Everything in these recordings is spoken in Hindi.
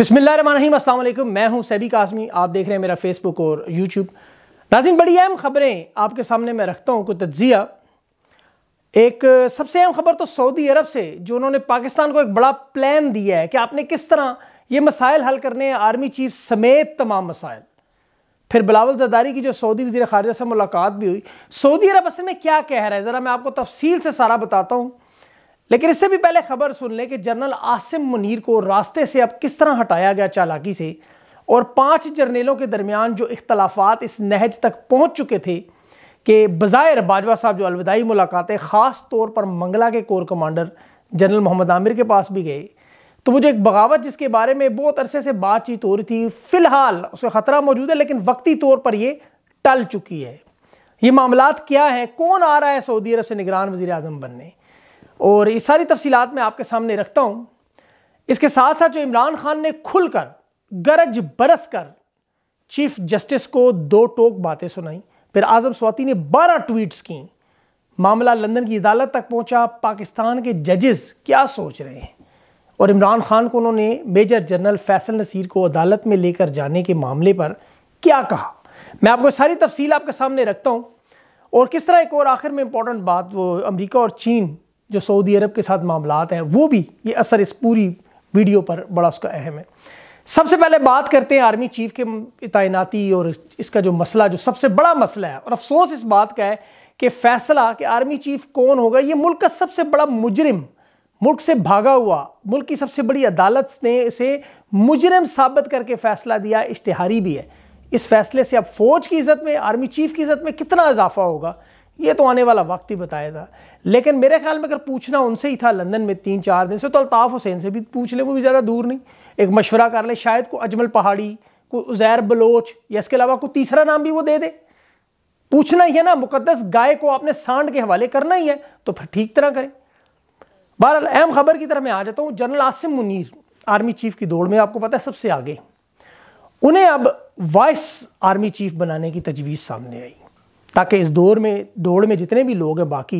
बसमिल अल्लाम मैं हूं सैबी कासमी आप देख रहे हैं मेरा फेसबुक और यूट्यूब नाजिन बड़ी अहम ख़बरें आपके सामने मैं रखता हूं कोई तजिया एक सबसे अहम ख़बर तो सऊदी अरब से जो उन्होंने पाकिस्तान को एक बड़ा प्लान दिया है कि आपने किस तरह ये मसाइल हल करने हैं आर्मी चीफ समेत तमाम मसाइल फिर बिलावल जदारी की जो सऊदी वजी खारजा से मुलाकात भी हुई सऊदी अरब असल में क्या कह रहा है ज़रा मैं आपको तफसील से सारा बताता हूँ लेकिन इससे भी पहले खबर सुन लें कि जनरल आसिम मुनीर को रास्ते से अब किस तरह हटाया गया चालाकी से और पांच जर्नेलों के दरमियान जो इख्तलाफात इस नहज तक पहुंच चुके थे कि बज़ाहिर बाजवा साहब जो अलविदाई मुलाकातें ख़ास तौर पर मंगला के corps commander general Mohammad Amir के पास भी गए तो मुझे एक बगावत जिसके बारे में बहुत अरसे से बातचीत हो रही थी फ़िलहाल उसका ख़तरा मौजूद है लेकिन वक्ती तौर पर यह टल चुकी है ये मामला क्या है कौन आ रहा है सऊदी अरब से निगरान वजी अजम बनने और ये सारी तफसीत मैं आपके सामने रखता हूँ इसके साथ साथ जो इमरान खान ने खुलकर गरज बरस कर चीफ जस्टिस को दो टोक बातें सुनाई फिर आज़म स्वाति ने बारह ट्वीट्स की मामला लंदन की अदालत तक पहुंचा पाकिस्तान के जजेस क्या सोच रहे हैं और इमरान खान को उन्होंने मेजर जनरल फैसल नसीर को अदालत में लेकर जाने के मामले पर क्या कहा मैं आपको सारी तफसील आपके सामने रखता हूँ और किस तरह एक और आखिर में इंपॉर्टेंट बात वो अमरीका और चीन जो सऊदी अरब के साथ मामला हैं वो भी ये असर इस पूरी वीडियो पर बड़ा उसका अहम है सबसे पहले बात करते हैं आर्मी चीफ के तैनाती और इसका जो मसला जो सबसे बड़ा मसला है और अफसोस इस बात का है कि फैसला कि आर्मी चीफ कौन होगा ये मुल्क का सबसे बड़ा मुजरिम मुल्क से भागा हुआ मुल्क की सबसे बड़ी अदालत ने इसे मुजरिम साबित करके फैसला दिया इश्तहारी भी है इस फैसले से अब फौज की इज्जत में आर्मी चीफ की इज्जत में कितना इजाफा होगा ये तो आने वाला वक्त ही बताया था लेकिन मेरे ख्याल में अगर पूछना उनसे ही था लंदन में तीन चार दिन से तो अल्ताफ़ हुसैन से भी पूछ ले वो भी ज़्यादा दूर नहीं एक मशवरा कर ले शायद को अजमल पहाड़ी को उज़ैर बलोच या इसके अलावा कोई तीसरा नाम भी वो दे दे पूछना ही है ना मुकदस गाय को आपने सांड के हवाले करना ही है तो फिर ठीक तरह करें बहरहाल अहम खबर की तरफ मैं आ जाता हूँ general Asim Munir army chief की दौड़ में आपको पता है सबसे आगे उन्हें अब वाइस आर्मी चीफ बनाने की तजवीज़ सामने आई ताकि इस दौर में दौड़ में जितने भी लोग हैं बाकी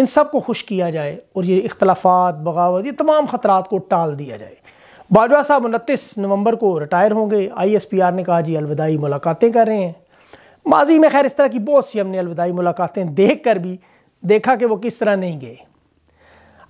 इन सब को खुश किया जाए और ये इख्लाफा बगावत ये तमाम ख़तरा को टाल दिया जाए बाजवा साहब उनतीस नवंबर को रिटायर होंगे आई एस पी आर ने कहा जी अलविदाई मुलाकातें कर रहे हैं माजी में खैर इस तरह की बहुत सी हमने अलविदाई मुलाकातें देख कर भी देखा कि वो किस तरह नहीं गए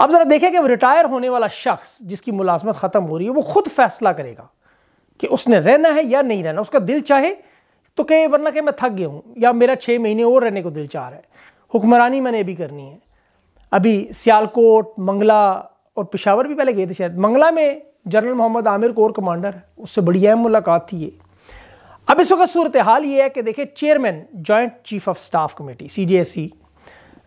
अब ज़रा देखें कि रिटायर होने वाला शख्स जिसकी मुलाजमत ख़त्म हो रही है वो खुद फैसला करेगा कि उसने रहना है या नहीं रहना उसका दिल चाहे तो कहे वरना कहे मैं थक गया हूँ या मेरा छः महीने और रहने को दिल चाह रहा है हुक्मरानी मैंने अभी करनी है अभी सियालकोट मंगला और पिशावर भी पहले गए थे शायद मंगला में general Mohammad Amir corps commander है उससे बड़ी अहम मुलाकात थी ये अब इस वक्त सूरत हाल ये है कि देखिए chairman joint chief of staff committee सी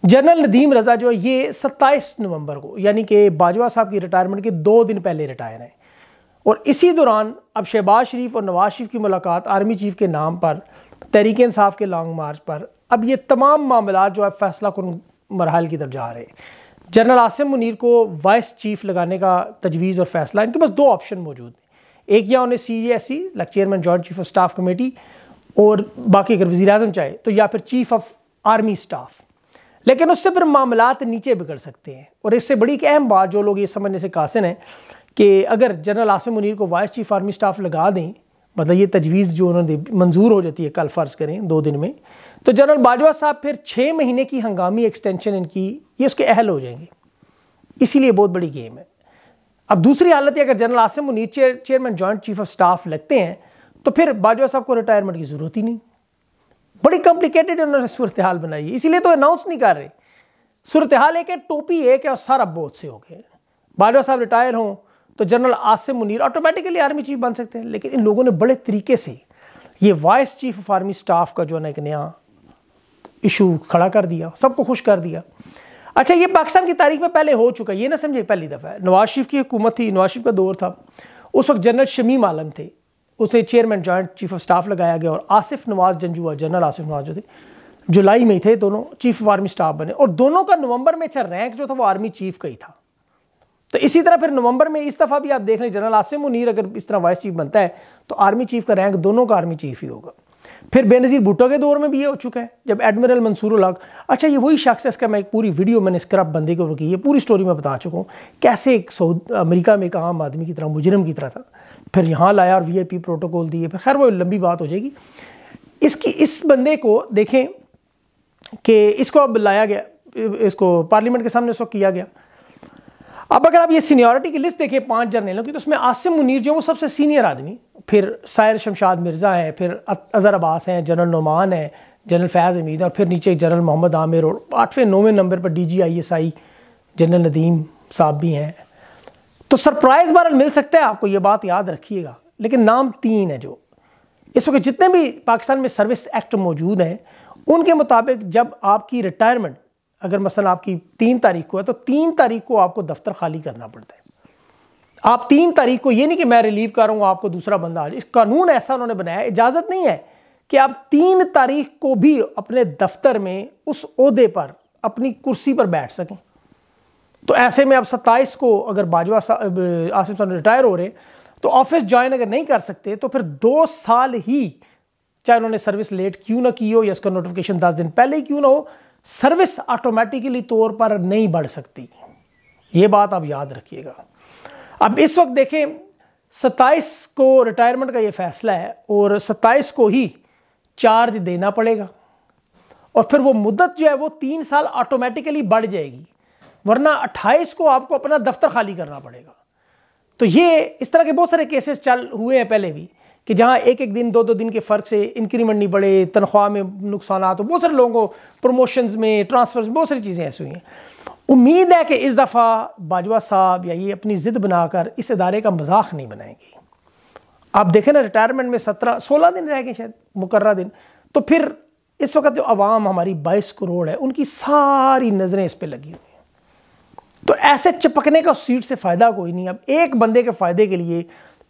जनरल नदीम रजा जो है ये 27 नवंबर को यानी कि बाजवा साहब की रिटायरमेंट के दो दिन पहले रिटायर हैं और इसी दौरान अब शहबाज शरीफ और नवाज शरीफ की मुलाकात आर्मी चीफ के नाम पर तहरीक इंसाफ के लॉन्ग मार्च पर अब ये तमाम मामला जो है फैसला कन मरहल की तरफ जा रहे हैं जनरल आसिम मुनीर को वाइस चीफ लगाने का तजवीज़ और फैसला इनके पास दो ऑप्शन मौजूद हैं एक या उन्हें C G S C chairman joint chief of staff committee और बाकी अगर वजी अजम चाहे तो या फिर चीफ ऑफ आर्मी स्टाफ लेकिन उससे फिर मामला नीचे बिगड़ सकते हैं और इससे बड़ी एक अहम बात जो लोग ये समझने से कासिन है कि अगर जनरल आसिम मुनीर को वाइस चीफ आर्मी स्टाफ लगा दें मतलब ये तजवीज़ जो उन्होंने मंजूर हो जाती है कल फ़र्ज़ करें दो दिन में तो जनरल बाजवा साहब फिर छः महीने की हंगामी एक्सटेंशन इनकी ये उसके अहल हो जाएंगे इसीलिए बहुत बड़ी गेम है अब दूसरी हालत है अगर general Asim Munir chair chairman joint chief of staff लगते हैं तो फिर बाजवा साहब को रिटायरमेंट की ज़रूरत ही नहीं बड़ी कॉम्प्लिकेटेड उन्होंने सूरत हाल बनाई है इसीलिए तो अनाउंस नहीं कर रहे सूरत हाल एक है टोपी एक है और सारा बोझ से हो गए बाजवा साहब रिटायर हों तो general Asim Munir automatically army chief बन सकते हैं लेकिन इन लोगों ने बड़े तरीके से ये vice chief of army staff का जो है ना एक नया इशू खड़ा कर दिया सबको खुश कर दिया अच्छा ये पाकिस्तान की तारीख में पहले हो चुका ये ना समझे पहली दफ़ा नवाज शरीफ की हुकूमत थी नवाज शरीफ का दौर था उस वक्त जनरल शमीम आलम थे उसे chairman joint chief of staff लगाया गया और आसिफ नवाज जंजुआ जनरल आसिफ नवाज जो थे जुलाई में ही थे दोनों चीफ ऑफ आर्मी स्टाफ बने और दोनों का नवंबर में अच्छा रैंक जो था वो आर्मी चीफ का ही था तो इसी तरह फिर नवंबर में इस दफ़ा भी आप देख हैं जनरल आसिम मुनीर अगर इस तरह वाइस चीफ बनता है तो आर्मी चीफ का रैंक दोनों का आर्मी चीफ ही होगा फिर बेनज़ीर भुट्टो के दौर में भी ये हो चुका है जब एडमिरल मंसूर हक अच्छा ये वही शख्स है इसका मैं एक पूरी वीडियो मैंने स्क्रब बंदे के ऊपर की है पूरी स्टोरी मैं बता चुका हूँ कैसे एक सऊद अमेरिका में एक आम आदमी की तरह मुजरम की तरह था फिर यहाँ लाया और वी प्रोटोकॉल दिए फिर खैर वो लंबी बात हो जाएगी इसकी इस बंदे को देखें कि इसको अब लाया गया इसको पार्लियामेंट के सामने उसको किया गया अब अगर आप ये सीनियरिटी की लिस्ट देखिए पांच जर्नलों की तो उसमें आसिम मुनीर जो है वो सबसे सीनियर आदमी फिर सायर शमशाद मिर्ज़ा है फिर अज़हर अब्बास हैं जनरल नुमान है जनरल फैज़ हमीद और फिर नीचे जनरल मोहम्मद आमिर और आठवें नौवें नंबर पर D G I S I general Nadeem साहब भी हैं तो सरप्राइज़ बहरल मिल सकता है आपको ये बात याद रखिएगा लेकिन नाम तीन है जो इस वक्त जितने भी पाकिस्तान में सर्विस एक्ट मौजूद हैं उनके मुताबिक जब आपकी रिटायरमेंट अगर मसल आपकी तीन तारीख को है तो तीन तारीख को आपको दफ्तर खाली करना पड़ता है आप तीन तारीख को ये नहीं कि मैं रिलीव कर रहा हूँ आपको दूसरा बंदा इस कानून ऐसा उन्होंने बनाया इजाज़त नहीं है कि आप तीन तारीख को भी अपने दफ्तर में उस उसदे पर अपनी कुर्सी पर बैठ सकें तो ऐसे में आप सत्ताईस को अगर बाजवा आसिफ साहब रिटायर हो रहे तो ऑफिस ज्वाइन अगर नहीं कर सकते तो फिर दो साल ही चाहे उन्होंने सर्विस लेट क्यों ना की हो या उसका नोटिफिकेशन दस दिन पहले ही क्यों ना हो सर्विस ऑटोमेटिकली तौर पर नहीं बढ़ सकती ये बात आप याद रखिएगा अब इस वक्त देखें सत्ताईस को रिटायरमेंट का ये फैसला है और सत्ताईस को ही चार्ज देना पड़ेगा और फिर वो मुद्दत जो है वो तीन साल ऑटोमेटिकली बढ़ जाएगी वरना अट्ठाईस को आपको अपना दफ्तर खाली करना पड़ेगा तो ये इस तरह के बहुत सारे केसेस चल हुए हैं पहले भी कि जहाँ एक एक दिन दो दो दिन के फ़र्क से इंक्रीमेंट नहीं बढ़े तनख्वाह में नुकसान तो बहुत सारे लोगों को प्रमोशंस में ट्रांसफर बहुत सारी चीज़ें ऐसी हुई हैं उम्मीद है कि इस दफ़ा बाजवा साहब या ये अपनी ज़िद बनाकर इस इदारे का मजाक नहीं बनाएंगे आप देखें ना रिटायरमेंट में सत्रह सोलह दिन रह गए शायद मुकर्रा दिन तो फिर इस वक्त जो आवाम हमारी बाईस करोड़ है उनकी सारी नज़रें इस पर लगी हुई हैं तो ऐसे चपकने का सीट से फ़ायदा कोई नहीं अब एक बंदे के फ़ायदे के लिए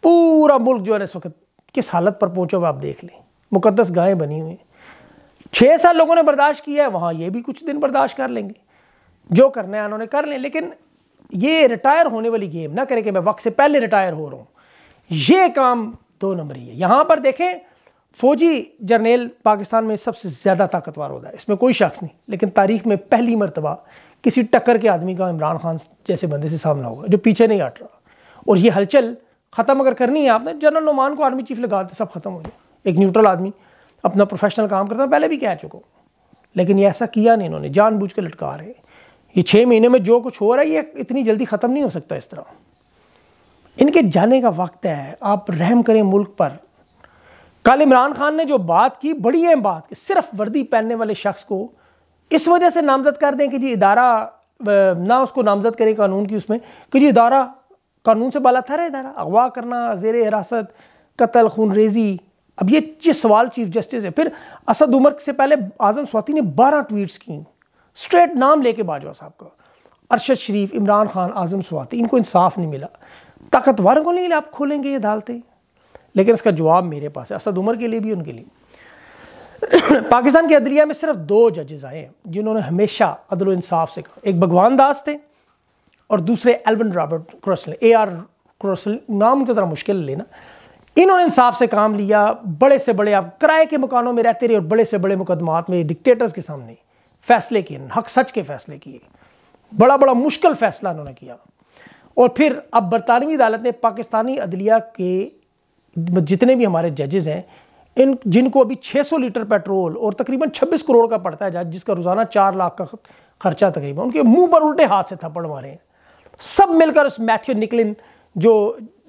पूरा मुल्क जो है इस वक्त किस हालत पर पहुँचो आप देख लें मुकदस गायें बनी हुई छः साल लोगों ने बर्दाश्त किया है वहाँ ये भी कुछ दिन बर्दाश्त कर लेंगे जो करना है उन्होंने कर लें लेकिन ये रिटायर होने वाली गेम ना करें कि मैं वक्त से पहले रिटायर हो रहा हूँ ये काम दो नंबर ही है यहाँ पर देखें फौजी जर्नेल पाकिस्तान में सबसे ज़्यादा ताकतवर होता है इसमें कोई शख्स नहीं लेकिन तारीख में पहली मरतबा किसी टक्कर के आदमी का इमरान खान जैसे बंदे से सामना होगा जो पीछे नहीं हट रहा और ये हलचल ख़त्म अगर करनी है आपने जनरल नुमान को आर्मी चीफ लगा देते सब ख़त्म हो जाए एक न्यूट्रल आदमी अपना प्रोफेशनल काम करता पहले भी कह चुका लेकिन ये ऐसा किया नहीं इन्होंने जानबूझ के लटका रहे ये छः महीने में जो कुछ हो रहा है ये इतनी जल्दी ख़त्म नहीं हो सकता इस तरह इनके जाने का वक्त है आप रहम करें मुल्क पर कल इमरान खान ने जो बात की बड़ी अहम बात कि सिर्फ वर्दी पहनने वाले शख्स को इस वजह से नामजद कर दें कि जी इदारा ना उसको नामजद करें कानून की उसमें कि जी इदारा कानून से बाला था है इधारा अगवा करना जेर हिरासत कत्ल खून रेजी अब ये ये सवाल चीफ जस्टिस है फिर असद उमर से पहले आजम स्वाति ने बारह ट्वीट्स की स्ट्रेट नाम लेके बाजवा साहब का अरशद शरीफ इमरान खान आजम स्वाति इनको इंसाफ नहीं मिला ताकतवर को नहीं आप खोलेंगे ये अदालतें लेकिन इसका जवाब मेरे पास है असद उमर के लिए भी उनके लिए पाकिस्तान के अदलिया में सिर्फ दो जजेज आए हैं जिन्होंने हमेशा अदल इंसाफ से कहा एक भगवान दास थे और दूसरे एल्वन रॉबर्ट क्रोसल ए आर क्रोसल नाम को ज़रा मुश्किल लेना इन्होंने इंसाफ से काम लिया बड़े से बड़े आप किराए के मकानों में रहते रहे और बड़े से बड़े मुकदमात में डिक्टेटर्स के सामने फैसले किए हक सच के फैसले किए बड़ा बड़ा मुश्किल फैसला उन्होंने किया और फिर अब बरतानवी अदालत ने पाकिस्तानी अदलिया के जितने भी हमारे जजेज़ हैं इन जिनको अभी 600 लीटर पेट्रोल और तकरीबन 26 करोड़ का पड़ता है जज जिसका रोज़ाना चार लाख का खर्चा तकरीबन उनके मुंह पर उल्टे हाथ से थप्पड़ मारे हैं सब मिलकर उस मैथ्यू निकलिन जो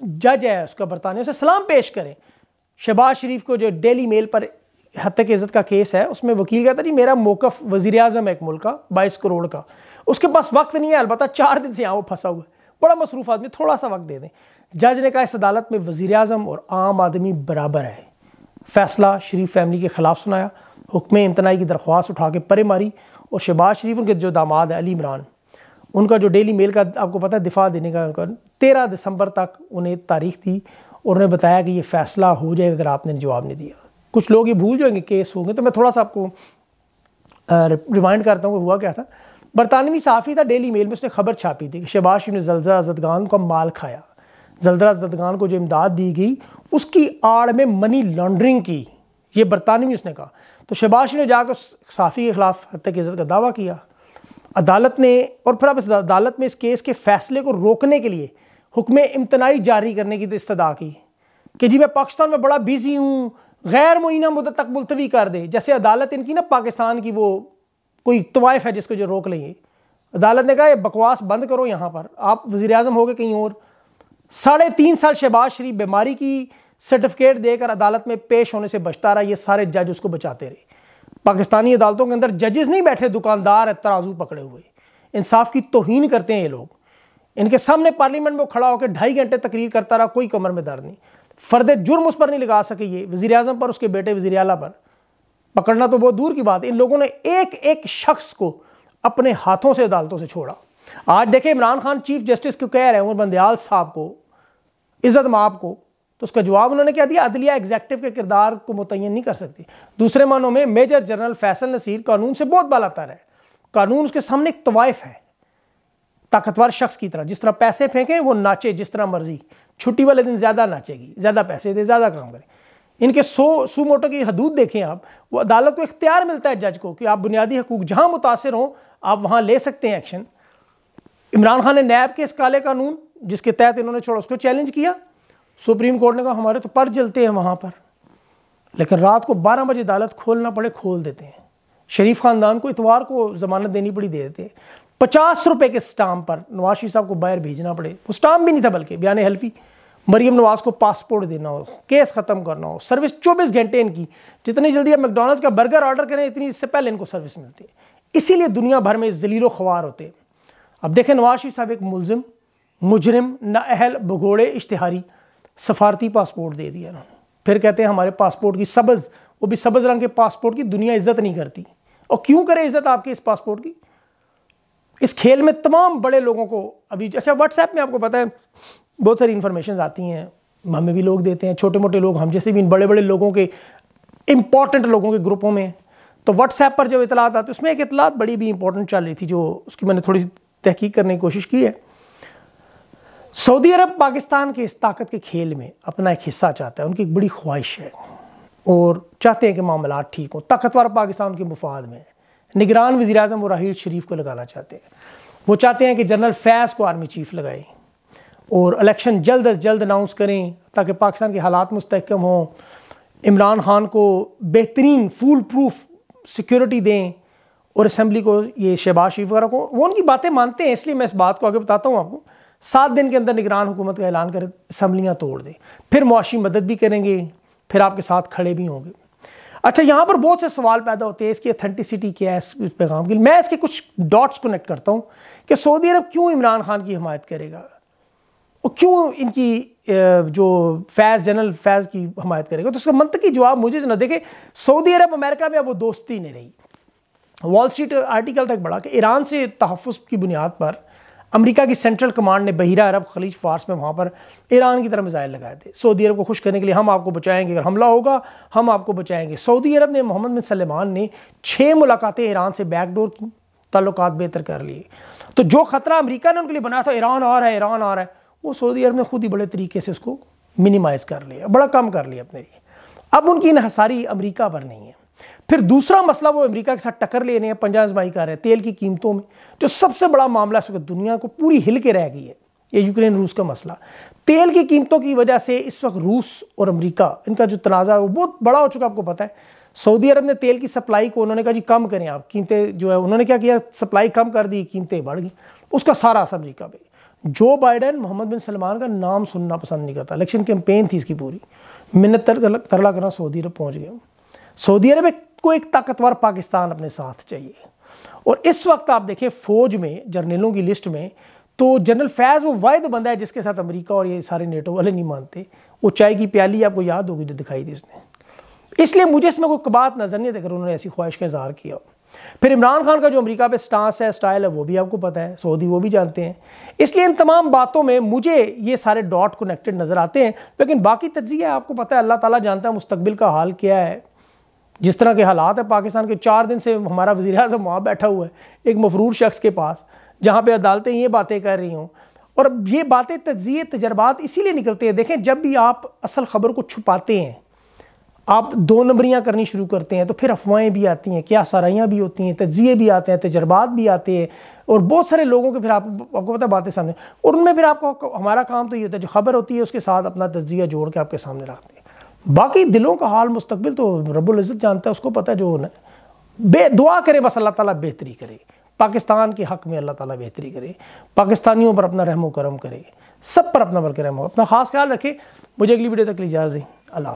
जज है उसका बरतानिया उसे सलाम पेश करें शहबाज शरीफ को जो डेली मेल पर हत के इज़्ज़त का केस है उसमें वकील कहता जी मेरा मौकफ वज़ी अजम है एक मुल्क का बाईस करोड़ का उसके पास वक्त नहीं है अलबत्त चार दिन से यहाँ वो फंसा हुआ है बड़ा मसरूफ आदमी थोड़ा सा वक्त दे दें जज ने कहा इस अदालत में वज़ी अजम और आम आदमी बराबर है फैसला शरीफ फैमिली के खिलाफ सुनाया हुक्म इम्तनाई की दरख्वास्त उठा के परे मारी और शहबाज शरीफ उनके जो दामाद है अली इमरान उनका जो डेली मेल का आपको पता है दिफा देने का उनका तेरह दिसंबर तक उन्हें तारीख दी और उन्हें बताया कि ये फैसला हो जाएगा अगर आपने जवाब नहीं दिया कुछ लोग ये भूल जाएंगे केस होंगे तो मैं थोड़ा सा आपको रिमाइंड करता हूँ हुआ क्या था बरतानवी साफ़ी था डेली मेल में उसने खबर छापी थी कि शबाज ने जल्जा आजदगान को माल खाया जल्दा आजदगान को जो इमदाद दी गई उसकी आड़ में मनी लॉन्ड्रिंग की ये बरतानवी उसने कहा तो शबाज ने जाकर साफ़ी के खिलाफ हत्या की इज्जत का दावा किया अदालत ने और फिर आप इस अदालत में इस केस के फैसले को रोकने के लिए हुक्म इम्तनाई जारी करने की इस्तः की कि जी मैं पाकिस्तान में बड़ा बिजी हूँ गैर मुइना मुदत तक मुलतवी कर दे जैसे अदालत इनकी ना पाकिस्तान की वो कोई तवायफ़ है जिसको जो रोक लेंगे अदालत ने कहा ये बकवास बंद करो यहाँ पर आप वज़ी अजम हो गए कहीं और साढ़े तीन साल शहबाज शरीफ बीमारी की सर्टिफिकेट देकर अदालत में पेश होने से बचता रहा ये सारे जज उसको बचाते रहे पाकिस्तानी अदालतों के अंदर जजेस नहीं बैठे दुकानदार तराजू पकड़े हुए इंसाफ की तोहन करते हैं ये लोग इनके सामने पार्लियामेंट में खड़ा होकर ढाई घंटे तकरीर करता रहा कोई कमर में दर्द नहीं फर्द जुर्म उस पर नहीं लगा सके ये वजी अजम पर उसके बेटे वजी अला पर पकड़ना तो बहुत दूर की बात है इन लोगों ने एक एक शख्स को अपने हाथों से अदालतों से छोड़ा आज देखें इमरान खान चीफ जस्टिस को कह रहे हैं उमर बंदयाल साहब को इज़्ज़त माप को तो उसका जवाब उन्होंने क्या दिया अदलिया एग्जैक्टिव के किरदार को मुतयन नहीं कर सकती दूसरे मानों में मेजर जनरल फैसल नसीर कानून से बहुत बालातर है कानून उसके सामने एक तवाइफ है ताकतवर शख्स की तरह जिस तरह पैसे फेंके वो नाचे जिस तरह मर्जी छुट्टी वाले दिन ज़्यादा नाचेगी ज़्यादा पैसे दे ज़्यादा काम करें इनके सो सू मोटो की हदूद देखें आप वो अदालत को इख्तियार मिलता है जज को कि आप बुनियादी हकूक जहाँ मुतासर हों आप वहाँ ले सकते हैं एक्शन इमरान खान ने नैब के इस काले कानून जिसके तहत इन्होंने छोड़ा उसको चैलेंज किया सुप्रीम कोर्ट ने कहा हमारे तो पर जलते हैं वहाँ पर लेकिन रात को बारह बजे अदालत खोलना पड़े खोल देते हैं शरीफ खानदान को इतवार को जमानत देनी पड़ी दे देते हैं पचास रुपए के स्टाम्प पर नवाशी साहब को बाहर भेजना पड़े वो स्टाम्प भी नहीं था बल्कि बयान हल्फी मरीम नवाज को पासपोर्ट देना हो केस ख़त्म करना हो सर्विस चौबीस घंटे इनकी जितनी जल्दी आप मैकडोनल्ड्स का बर्गर ऑर्डर करें इतनी इससे पहले इनको सर्विस मिलती है इसीलिए दुनिया भर में जलीलो ख्वार होते हैं अब देखें नवाज शरीफ साहब एक मुलजिम मुजरम नाअहल भगोड़े इश्तहारी सफारती पासपोर्ट दे दिया उन्होंने फिर कहते हैं हमारे पासपोर्ट की सब्ज़ वो भी सब्ज़ रंग के पासपोर्ट की दुनिया इज्जत नहीं करती और क्यों करे इज्जत आपके इस पासपोर्ट की इस खेल में तमाम बड़े लोगों को अभी अच्छा व्हाट्सएप में आपको पता है बहुत सारी इन्फॉर्मेशन आती हैं हमें भी लोग देते हैं छोटे मोटे लोग हम जैसे भी इन बड़े बड़े लोगों के इंपॉर्टेंट लोगों के ग्रुपों में तो व्हाट्सएप पर जब इतलात आती उसमें एक इतलात बड़ी भी इंपॉर्टेंट चल रही थी जो उसकी मैंने थोड़ी सी तहकीक करने की कोशिश की है सऊदी अरब पाकिस्तान के इस ताकत के खेल में अपना एक हिस्सा चाहता है उनकी एक बड़ी ख्वाहिश है और चाहते हैं कि मामला ठीक हों ताकतवर पाकिस्तान के मुफाद में निगरान वजी अजम राहील शरीफ को लगाना चाहते हैं वो चाहते हैं कि जनरल फैज़ को आर्मी चीफ लगाएं और इलेक्शन जल्द अज जल्द अनाउंस करें ताकि पाकिस्तान के हालात मुस्तकम हों इमरान खान को बेहतरीन फूल प्रूफ सिक्योरिटी दें और असम्बली को ये शहबाज शरीफ वगैरह को वो उनकी बातें मानते हैं इसलिए मैं इस बात को आगे बताता हूँ आपको सात दिन के अंदर निगरान हुकूमत का ऐलान कर असम्बलियाँ तोड़ दें फिर मुआशी मदद भी करेंगे फिर आपके साथ खड़े भी होंगे अच्छा यहाँ पर बहुत से सवाल पैदा होते हैं इसकी अथेंटिसिटी क्या है इस पैगाम की मैं इसके कुछ डॉट्स कनेक्ट करता हूँ कि सऊदी अरब क्यों इमरान खान की हमायत करेगा और क्यों इनकी जो फैज़ जनरल फैज़ की हमायत करेगा तो उसका मंतकी जवाब मुझे जो ना देखे सऊदी अरब अमेरिका में अब वो दोस्ती नहीं रही वॉल स्ट्रीट आर्टिकल तक बढ़ा कि ईरान से तहफ़ की बुनियाद पर अमेरिका की सेंट्रल कमांड ने बहिरा अरब खलीज फारस में वहाँ पर ईरान की तरफ मिज़ाइल लगाए थे सऊदी अरब को खुश करने के लिए हम आपको बचाएंगे अगर हमला होगा हम आपको बचाएंगे सऊदी अरब ने मोहम्मद बिन सलमान ने छः मुलाकातें ईरान से बैकडोर की ताल्लुक बेहतर कर लिए तो जो ख़तरा अमरीका ने उनके लिए बनाया था ईरान आ रहा है ईरान आ रहा है वो सऊदी अरब ने खुद ही बड़े तरीके से उसको मिनिमाइज़ कर लिया बड़ा कम कर लिया अपने लिए अब उनकी हसारी अमरीका पर नहीं है फिर दूसरा मसला वो अमेरिका के साथ टक्कर लेने हैं पंजाजमाई का रहे तेल की कीमतों में जो सबसे बड़ा मामला इस वक्त दुनिया को पूरी हिल के रह गई है ये यूक्रेन रूस का मसला तेल की कीमतों की वजह से इस वक्त रूस और अमेरिका इनका जो तनाज़ा है वो बहुत बड़ा हो चुका आपको पता है सऊदी अरब ने तेल की सप्लाई को उन्होंने कहा जी कम करें आप कीमतें जो है उन्होंने क्या किया सप्लाई कम कर दी कीमतें बढ़ गई उसका सारा असर अमरीका पर जो बाइडन मोहम्मद बिन सलमान का नाम सुनना पसंद नहीं करता इलेक्शन कैंपेन थी इसकी पूरी मिन्नत तरला करना सऊदी अरब पहुँच गया सऊदी अरब को एक ताकतवर पाकिस्तान अपने साथ चाहिए और इस वक्त आप देखें फौज में जर्नलों की लिस्ट में तो जनरल फैज़ वो वायद बंदा है जिसके साथ अमेरिका और ये सारे नेटो वाले नहीं मानते वो चाय की प्याली आपको याद होगी जो दिखाई थी उसने इसलिए मुझे इसमें कोई कबात नज़र नहीं देखकर उन्होंने ऐसी ख्वाहिश का इजहार किया फिर इमरान खान का जो अमेरिका पे स्टांस है स्टाइल है वो भी आपको पता है सऊदी वो भी जानते हैं इसलिए इन तमाम बातों में मुझे ये सारे डॉट कनेक्टेड नज़र आते हैं लेकिन बाकी तजिया आपको पता है अल्लाह ताला जानता है मुस्तबिल का हाल क्या है जिस तरह के हालात हैं पाकिस्तान के चार दिन से हमारा वज़ी अजम वहाँ बैठा हुआ है एक मफरूर शख्स के पास जहाँ पर अदालतें ये बातें कर रही हूँ और ये बातें तजिए तजर्बात इसीलिए निकलते हैं देखें जब भी आप असल ख़बर को छुपाते हैं आप दो नंबरियाँ करनी शुरू करते हैं तो फिर अफवाहें भी आती हैं क्या सराइयाँ भी होती हैं तजिए भी आते हैं तजर्बात भी आते हैं और बहुत सारे लोगों के फिर आप, आपको पता बातें सामने और उनमें फिर आपको हमारा काम तो ये होता है जो खबर होती है उसके साथ अपना तजिया जोड़ के आपके सामने रखते हैं बाकी दिलों का हाल मुस्तबिल तो रबुल इज़्ज़त जानता है उसको पता है जो होना है बे दुआ करे बस अल्लाह ताला बेहतरी करे पाकिस्तान के हक़ में अल्लाह ताला बेहतरी करे पाकिस्तानियों पर अपना रहमो करम करे सब पर अपना बल्कि रहमो अपना ख़ास ख्याल रखे मुझे अगली वीडियो तक ली अल्लाह